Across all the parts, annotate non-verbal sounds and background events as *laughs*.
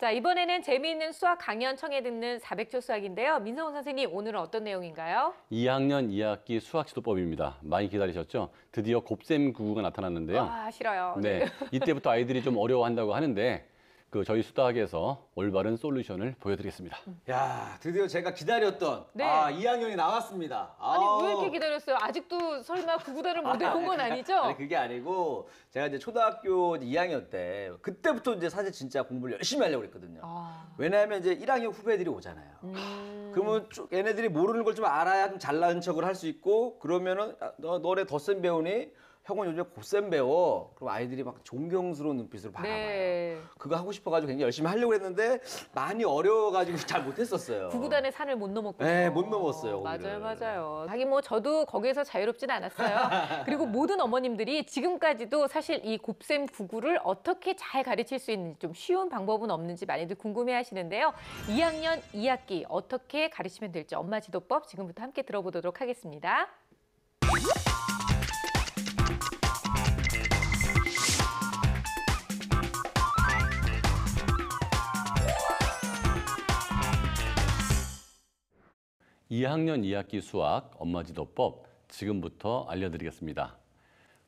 자, 이번에는 재미있는 수학 강연 청해 듣는 400초 수학인데요. 민성훈 선생님, 오늘은 어떤 내용인가요? 2학년 2학기 수학 시도법입니다. 많이 기다리셨죠? 드디어 곱셈 구구가 나타났는데요. 아, 싫어요. 네. 네. 이때부터 아이들이 좀 어려워한다고 하는데 그 저희 수다학에서 올바른 솔루션을 보여드리겠습니다. 음. 야, 드디어 제가 기다렸던 네. 아, 2학년이 나왔습니다. 아니 아우. 왜 이렇게 기다렸어요? 아직도 설마 구구단을 못 외운 건 *laughs* 아니죠? 아니, 그게 아니고 제가 이제 초등학교 2학년 때 그때부터 이제 사실 진짜 공부를 열심히 하려고 그랬거든요. 아. 왜냐하면 이제 1학년 후배들이 오잖아요. 음. 그러면 쭉 얘네들이 모르는 걸 좀 알아야 좀 잘난 척을 할 수 있고 그러면은 아, 너 너네 더 센 배우니 형은 요즘 곱셈 배워. 그럼 아이들이 막 존경스러운 눈빛으로 바라봐요. 네. 그거 하고 싶어가지고 굉장히 열심히 하려고 했는데 많이 어려워가지고 *laughs* 잘 못했었어요. 구구단의 산을 못 넘었군요. 네, 못 넘었어요. 어, 맞아요, 맞아요. 하긴 뭐 저도 거기에서 자유롭진 않았어요. *laughs* 그리고 모든 어머님들이 지금까지도 사실 이 곱셈 구구를 어떻게 잘 가르칠 수 있는지 좀 쉬운 방법은 없는지 많이들 궁금해하시는데요. 2학년 2학기 어떻게 가르치면 될지 엄마 지도법 지금부터 함께 들어보도록 하겠습니다. 2학년 2학기 수학 엄마 지도법 지금부터 알려드리겠습니다.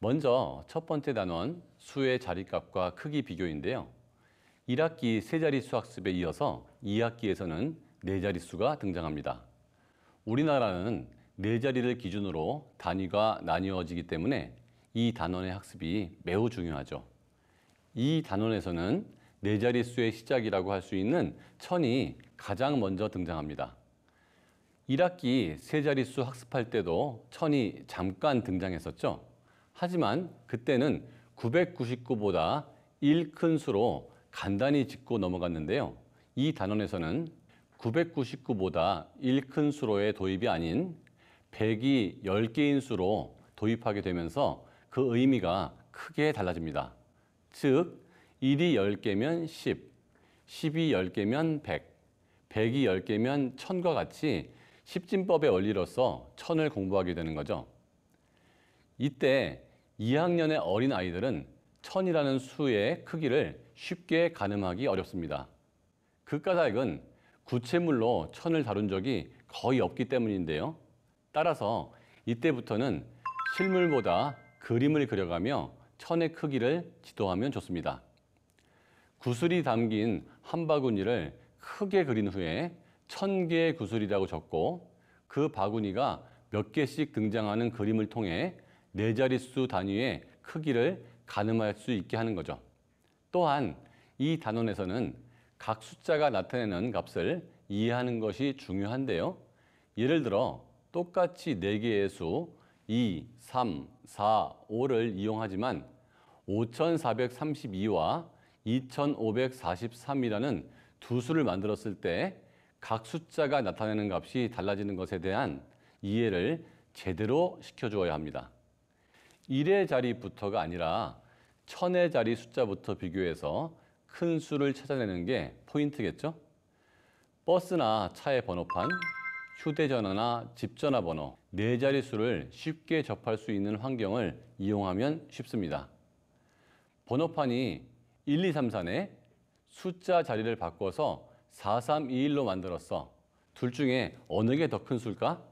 먼저 첫 번째 단원 수의 자리값과 크기 비교인데요. 1학기 세자리수 학습에 이어서 2학기에서는 네자리수가 등장합니다. 우리나라는 네자리를 기준으로 단위가 나뉘어지기 때문에 이 단원의 학습이 매우 중요하죠. 이 단원에서는 네자리수의 시작이라고 할 수 있는 천이 가장 먼저 등장합니다. 1학기 세 자릿수 학습할 때도 천이 잠깐 등장했었죠. 하지만 그때는 999보다 1 큰 수로 간단히 짚고 넘어갔는데요. 이 단원에서는 999보다 1 큰 수로의 도입이 아닌 100이 10개인 수로 도입하게 되면서 그 의미가 크게 달라집니다. 즉, 1이 10개면 10, 10이 10개면 100, 100이 10개면 1000과 같이 십진법의 원리로서 천을 공부하게 되는 거죠. 이때 2학년의 어린 아이들은 천이라는 수의 크기를 쉽게 가늠하기 어렵습니다. 극가닥은 그 구체물로 천을 다룬 적이 거의 없기 때문인데요. 따라서 이때부터는 실물보다 그림을 그려가며 천의 크기를 지도하면 좋습니다. 구슬이 담긴 한 바구니를 크게 그린 후에 천 개의 구슬이라고 적고 그 바구니가 몇 개씩 등장하는 그림을 통해 네 자릿수 단위의 크기를 가늠할 수 있게 하는 거죠. 또한 이 단원에서는 각 숫자가 나타내는 값을 이해하는 것이 중요한데요. 예를 들어 똑같이 4개의 수 2, 3, 4, 5를 이용하지만 5432와 2543이라는 두 수를 만들었을 때각 숫자가 나타내는 값이 달라지는 것에 대한 이해를 제대로 시켜주어야 합니다. 1의 자리부터가 아니라 1 0 0 0의 자리 숫자부터 비교해서 큰 수를 찾아내는 게 포인트겠죠? 버스나 차의 번호판, 휴대전화나 집전화번호 네 자리 수를 쉽게 접할 수 있는 환경을 이용하면 쉽습니다. 번호판이 1, 2, 3, 4에 숫자 자리를 바꿔서 4321로 만들었어. 둘 중에 어느 게 더 큰 수일까?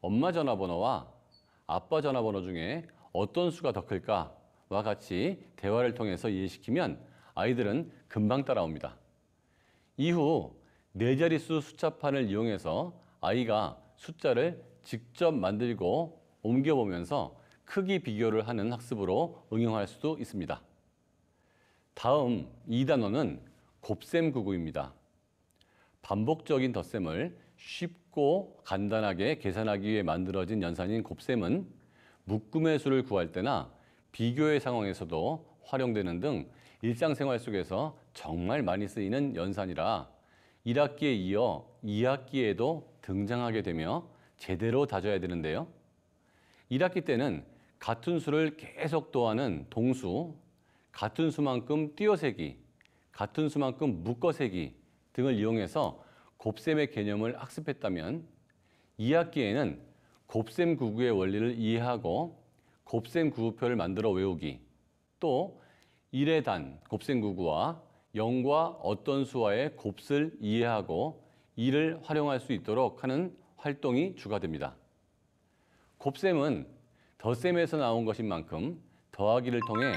엄마 전화번호와 아빠 전화번호 중에 어떤 수가 더 클까? 와 같이 대화를 통해서 이해시키면 아이들은 금방 따라옵니다. 이후 네 자릿수 숫자판을 이용해서 아이가 숫자를 직접 만들고 옮겨보면서 크기 비교를 하는 학습으로 응용할 수도 있습니다. 다음 2단어는 곱셈 구구입니다. 반복적인 덧셈을 쉽고 간단하게 계산하기 위해 만들어진 연산인 곱셈은 묶음의 수를 구할 때나 비교의 상황에서도 활용되는 등 일상생활 속에서 정말 많이 쓰이는 연산이라 1학기에 이어 2학기에도 등장하게 되며 제대로 다져야 되는데요. 1학기 때는 같은 수를 계속 도하는 동수, 같은 수만큼 띄어세기, 같은 수만큼 묶어세기, 등을 이용해서 곱셈의 개념을 학습했다면 2학기에는 곱셈 구구의 원리를 이해하고 곱셈 구구표를 만들어 외우기 또 1의 단 곱셈 구구와 0과 어떤 수와의 곱을 이해하고 이를 활용할 수 있도록 하는 활동이 추가됩니다. 곱셈은 덧셈에서 나온 것인 만큼 더하기를 통해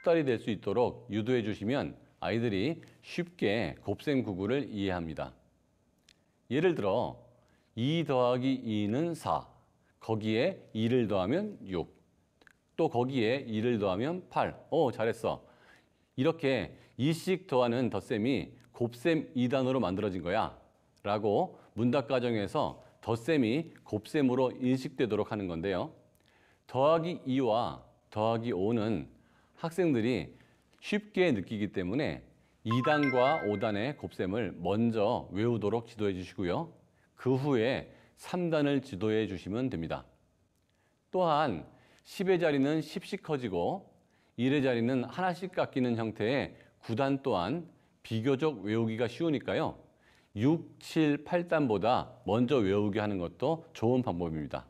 숙달이 될 수 있도록 유도해 주시면 아이들이 쉽게 곱셈 구구를 이해합니다. 예를 들어 2 더하기 2는 4, 거기에 2를 더하면 6, 또 거기에 2를 더하면 8. 오, 잘했어. 이렇게 2씩 더하는 덧셈이 곱셈 2단으로 만들어진 거야. 라고 문답과정에서 덧셈이 곱셈으로 인식되도록 하는 건데요. 더하기 2와 더하기 5는 학생들이 쉽게 느끼기 때문에 2단과 5단의 곱셈을 먼저 외우도록 지도해 주시고요. 그 후에 3단을 지도해 주시면 됩니다. 또한 10의 자리는 10씩 커지고 1의 자리는 하나씩 깎이는 형태의 9단 또한 비교적 외우기가 쉬우니까요. 6, 7, 8단보다 먼저 외우게 하는 것도 좋은 방법입니다.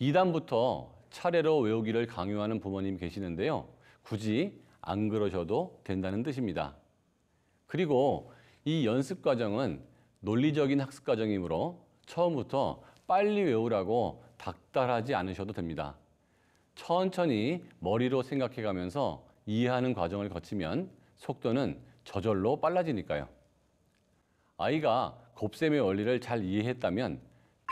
2단부터 차례로 외우기를 강요하는 부모님 계시는데요. 굳이 안 그러셔도 된다는 뜻입니다. 그리고 이 연습 과정은 논리적인 학습 과정이므로 처음부터 빨리 외우라고 닥달하지 않으셔도 됩니다. 천천히 머리로 생각해 가면서 이해하는 과정을 거치면 속도는 저절로 빨라지니까요. 아이가 곱셈의 원리를 잘 이해했다면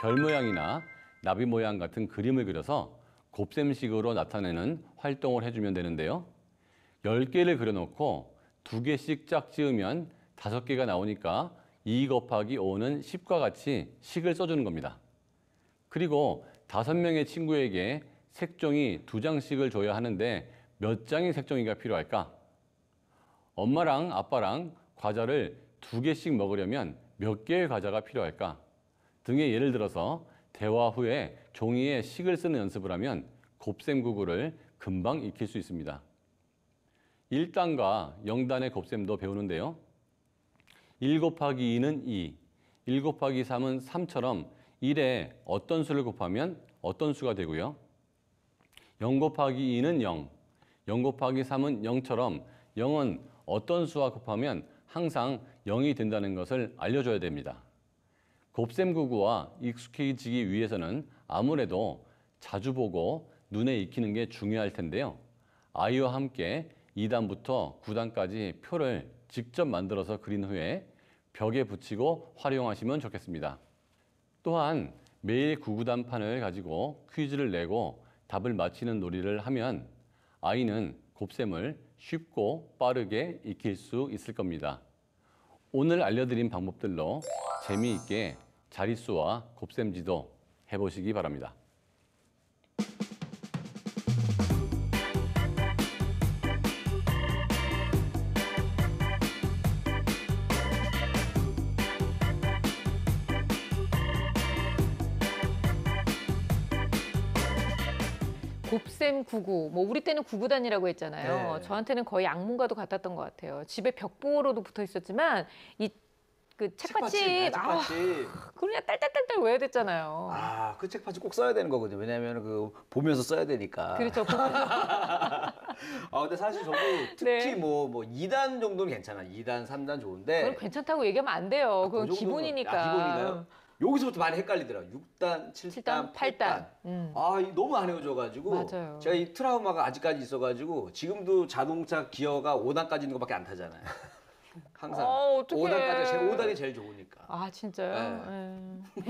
별 모양이나 나비 모양 같은 그림을 그려서 곱셈식으로 나타내는 활동을 해주면 되는데요. 10개를 그려놓고 2개씩 짝지으면 5개가 나오니까 2 곱하기 5는 10과 같이 식을 써주는 겁니다. 그리고 5명의 친구에게 색종이 2장씩을 줘야 하는데 몇 장의 색종이가 필요할까? 엄마랑 아빠랑 과자를 2개씩 먹으려면 몇 개의 과자가 필요할까? 등의 예를 들어서 대화 후에 종이에 식을 쓰는 연습을 하면 곱셈 구구를 금방 익힐 수 있습니다. 1단과 0단의 곱셈도 배우는데요. 1 곱하기 2는 2, 1 곱하기 3은 3처럼 1에 어떤 수를 곱하면 어떤 수가 되고요. 0 곱하기 2는 0, 0 곱하기 3은 0처럼 0은 어떤 수와 곱하면 항상 0이 된다는 것을 알려줘야 됩니다. 곱셈 구구와 익숙해지기 위해서는 아무래도 자주 보고 눈에 익히는 게 중요할 텐데요. 아이와 함께 2단부터 9단까지 표를 직접 만들어서 그린 후에 벽에 붙이고 활용하시면 좋겠습니다. 또한 매일 99단판을 가지고 퀴즈를 내고 답을 맞히는 놀이를 하면 아이는 곱셈을 쉽고 빠르게 익힐 수 있을 겁니다. 오늘 알려드린 방법들로 재미있게 자릿수와 곱셈지도 해보시기 바랍니다. 곱셈 구구, 뭐 우리 때는 구구단이라고 했잖아요. 네. 저한테는 거의 악몽과도 같았던 것 같아요. 집에 벽보로도 붙어 있었지만 이 그 책받침, 책받침, 네, 아, *laughs* 딸딸딸딸 외워야 됐잖아요. 아, 그 책받침 꼭 써야 되는 거거든요. 왜냐하면 그 보면서 써야 되니까. 그렇죠. *laughs* 아, 근데 사실 저도 특히 네. 뭐, 뭐 2단 정도는 괜찮아. 2단, 3단 좋은데. 그건 괜찮다고 얘기하면 안 돼요. 아, 그 그건 그 정도는- 기본이니까. 아, 기본인가요? 여기서부터 많이 헷갈리더라고요. 6단, 7단, 7단 8단. 8단. 음. 아, 너무 안 헤어져가지고. 맞아요. 제가 이 트라우마가 아직까지 있어가지고 지금도 자동차 기어가 5단까지 있는 것밖에 안 타잖아요. *laughs* 항상. 어, 5단까지, 제가 5단이 제일 좋으니까. 아, 진짜요? 네. 네.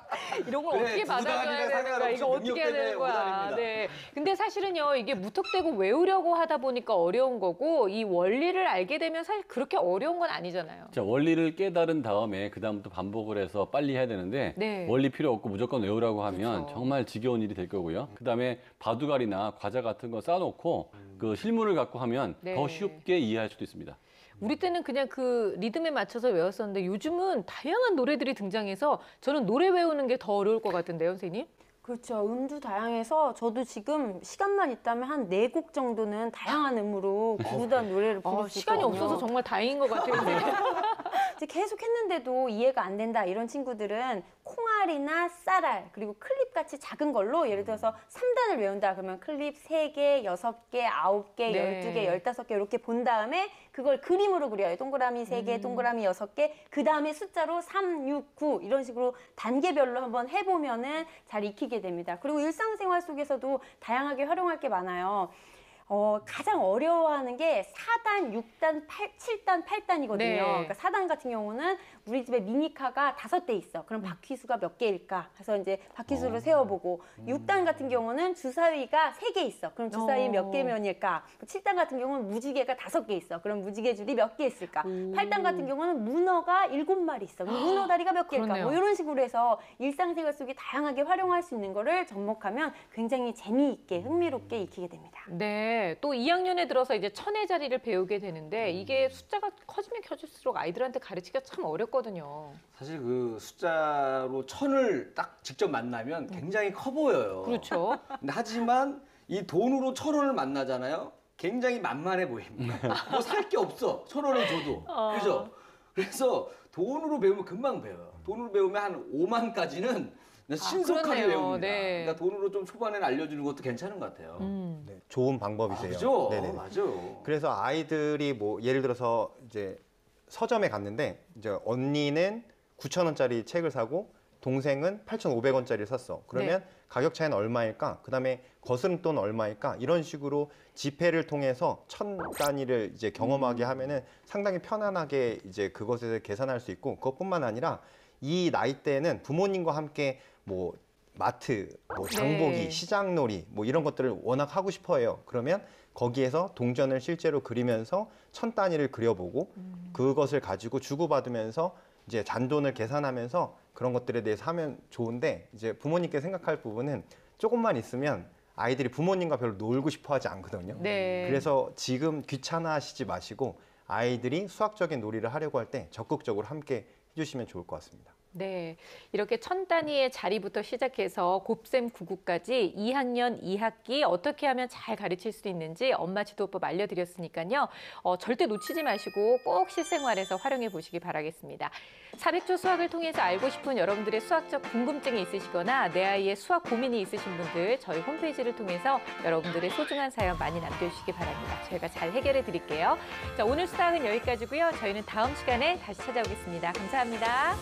*laughs* *laughs* 이런 걸그 네, 어떻게 받아줘야 되는 가 이거 어떻게 해야 되는 거야? 네. 근데 사실은요, 이게 무턱대고 외우려고 하다 보니까 어려운 거고 이 원리를 알게 되면 사실 그렇게 어려운 건 아니잖아요. 자, 원리를 깨달은 다음에 그다음부터 반복을 해서 빨리 해야 되는데 네. 원리 필요 없고 무조건 외우라고 하면 그쵸. 그렇죠. 정말 지겨운 일이 될 거고요. 그다음에 바둑알이나 과자 같은 거 싸놓고 그 실물을 갖고 하면 네. 더 쉽게 이해할 수도 있습니다. 우리 때는 그냥 그 리듬에 맞춰서 외웠었는데 요즘은 다양한 노래들이 등장해서 저는 노래 외우는 게 더 어려울 것 같은데요, 선생님? 그렇죠. 음도 다양해서 저도 지금 시간만 있다면 한 네 곡 정도는 다양한 음으로 아, 구구단 네. 노래를 아, 부를 수 있어요. 시간이 없어서 정말 다행인 것 같아요. *laughs* 계속 했는데도 이해가 안 된다 이런 친구들은 콩알이나 쌀알 그리고 클립 같이 작은 걸로 예를 들어서 3단을 음. 외운다 그러면 클립 3개, 6개, 9개, 네. 12개, 15개 이렇게 본 다음에 그걸 그림으로 그려요. 동그라미 3개, 음. 동그라미 6개 그다음에 숫자로 3, 6, 9 이런 식으로 단계별로 한번 해보면은 잘 익히게 됩니다. 그리고 일상생활 속에서도 다양하게 활용할 게 많아요. 어, 가장 어려워하는 게 4단, 6단, 8, 7단, 8단이거든요. 네. 그러니까 4단 같은 경우는 우리 집에 미니카가 5대 있어. 그럼 음. 바퀴수가 몇 개일까? 그래서 이제 바퀴수를 어. 세어보고 음. 6단 같은 경우는 주사위가 3개 있어. 그럼 주사위 어. 몇 개면일까? 7단 같은 경우는 무지개가 5개 있어. 그럼 무지개 줄이 몇 개 있을까? 오. 8단 같은 경우는 문어가 7마리 있어. 그럼 문어 다리가 몇 개일까? 뭐 이런 식으로 해서 일상생활 속에 다양하게 활용할 수 있는 거를 접목하면 굉장히 재미있게 흥미롭게 익히게 됩니다. 네. 또 2학년에 들어서 이제 천의 자리를 배우게 되는데 음. 이게 숫자가 커지면 커질수록 아이들한테 가르치기가 참 어렵거든요. 사실 그 숫자로 천을 딱 직접 만나면 네. 굉장히 커 보여요. 그렇죠. 근데 하지만 이 돈으로 천 원을 만나잖아요. 굉장히 만만해 보입니다. 네. 뭐살 게 없어. 천 원을 줘도. 어. 그죠? 그래서 돈으로 배우면 금방 배워요. 돈으로 배우면 한 5만까지는 네, 아, 신속하게 그렇요웁니다 네. 그러니까 돈으로 좀 초반에는 알려주는 것도 괜찮은 것 같아요. 음. 네, 좋은 방법이세요. 아, 그죠? 네네. 어, 맞아요. 그래서 아이들이 뭐 예를 들어서 이제 서점에 갔는데 이제 언니는 9천원짜리 책을 사고 동생은 8,500원짜리를 샀어. 그러면 네. 가격 차이는 얼마일까? 그다음에 거스름돈 얼마일까? 이런 식으로 지폐를 통해서 천 단위를 이제 경험하게 음. 하면은 상당히 편안하게 이제 그것에 대해 계산할 수 있고 그것뿐만 아니라 이 나이대에는 부모님과 함께 뭐 마트, 뭐 네. 장보기, 네. 시장놀이 뭐 이런 것들을 워낙 하고 싶어해요. 그러면 거기에서 동전을 실제로 그리면서 천 단위를 그려보고 음. 그것을 가지고 주고받으면서 이제 잔돈을 계산하면서 그런 것들에 대해서 하면 좋은데 이제 부모님께 생각할 부분은 조금만 있으면 아이들이 부모님과 별로 놀고 싶어 하지 않거든요. 네. 그래서 지금 귀찮아 하시지 마시고 아이들이 수학적인 놀이를 하려고 할 때 적극적으로 함께 해주시면 좋을 것 같습니다. 네, 이렇게 천 단위의 자리부터 시작해서 곱셈 구구까지 2학년 2학기 어떻게 하면 잘 가르칠 수 있는지 엄마 지도법 알려드렸으니까요. 어, 절대 놓치지 마시고 꼭 실생활에서 활용해 보시기 바라겠습니다. 400조 수학을 통해서 알고 싶은 여러분들의 수학적 궁금증이 있으시거나 내 아이의 수학 고민이 있으신 분들 저희 홈페이지를 통해서 여러분들의 소중한 사연 많이 남겨주시기 바랍니다. 저희가 잘 해결해 드릴게요. 자, 오늘 수학은 여기까지고요. 저희는 다음 시간에 다시 찾아오겠습니다 감사합니다.